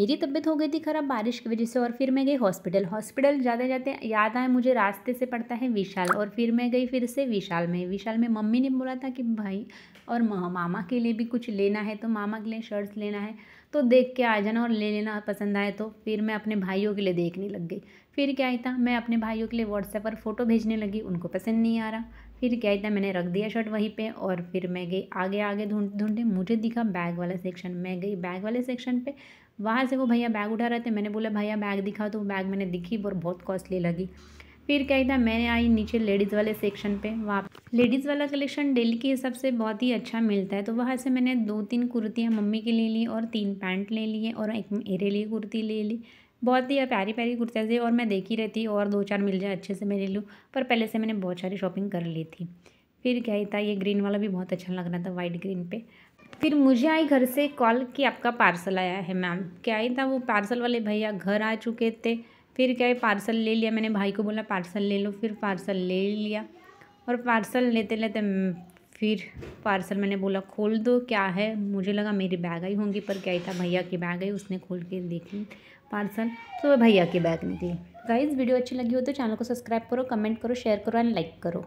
मेरी तबीयत हो गई थी ख़राब बारिश की वजह से और फिर मैं गई हॉस्पिटल हॉस्पिटल जाते जाते याद आए मुझे रास्ते से पड़ता है विशाल और फिर मैं गई फिर से विशाल में विशाल में मम्मी ने बोला था कि भाई और मामा के लिए भी कुछ लेना है तो मामा के लिए शर्ट्स लेना है तो देख के आ जाना और ले लेना पसंद आए तो फिर मैं अपने भाइयों के लिए देखने लग गई फिर क्या था मैं अपने भाइयों के लिए व्हाट्सएप पर फ़ोटो भेजने लगी उनको पसंद नहीं आ रहा फिर क्या इतना मैंने रख दिया शर्ट वहीं पे और फिर मैं गई आगे आगे ढूंढ ढूंढते मुझे दिखा बैग वाला सेक्शन मैं गई बैग वाले सेक्शन पे वहाँ से वो भैया बैग उठा रहे थे मैंने बोला भैया बैग दिखा तो बैग मैंने दिखी और बहुत कॉस्टली लगी फिर क्या था मैंने आई नीचे लेडीज़ वाले सेक्शन पर वहाँ लेडीज़ वाला कलेक्शन डेली के हिसाब से बहुत ही अच्छा मिलता है तो वहाँ से मैंने दो तीन कुर्तियाँ मम्मी के ले ली और तीन पैंट ले लिए और एक मेरे लिए कुर्ती ले ली बहुत ही प्यारी प्यारी कुर्तियाँ थी और मैं देखी रहती और दो चार मिल जाए अच्छे से मैं ले लूँ पर पहले से मैंने बहुत सारी शॉपिंग कर ली थी फिर क्या ही था ये ग्रीन वाला भी बहुत अच्छा लग रहा था वाइट ग्रीन पे फिर मुझे आई घर से कॉल कि आपका पार्सल आया है मैम क्या ही था वो पार्सल वाले भैया घर आ चुके थे फिर क्या है पार्सल ले लिया मैंने भाई को बोला पार्सल ले लो फिर पार्सल ले लिया और पार्सल लेते लेते हम्म, फिर पार्सल मैंने बोला खोल दो क्या है मुझे लगा मेरी बैग आई होंगी पर क्या ही था भैया की बैग आई उसने खोल के देखी पार्सल तो वह भैया की बैग निकली गाइज वीडियो अच्छी लगी हो तो चैनल को सब्सक्राइब करो कमेंट करो शेयर करो एंड लाइक करो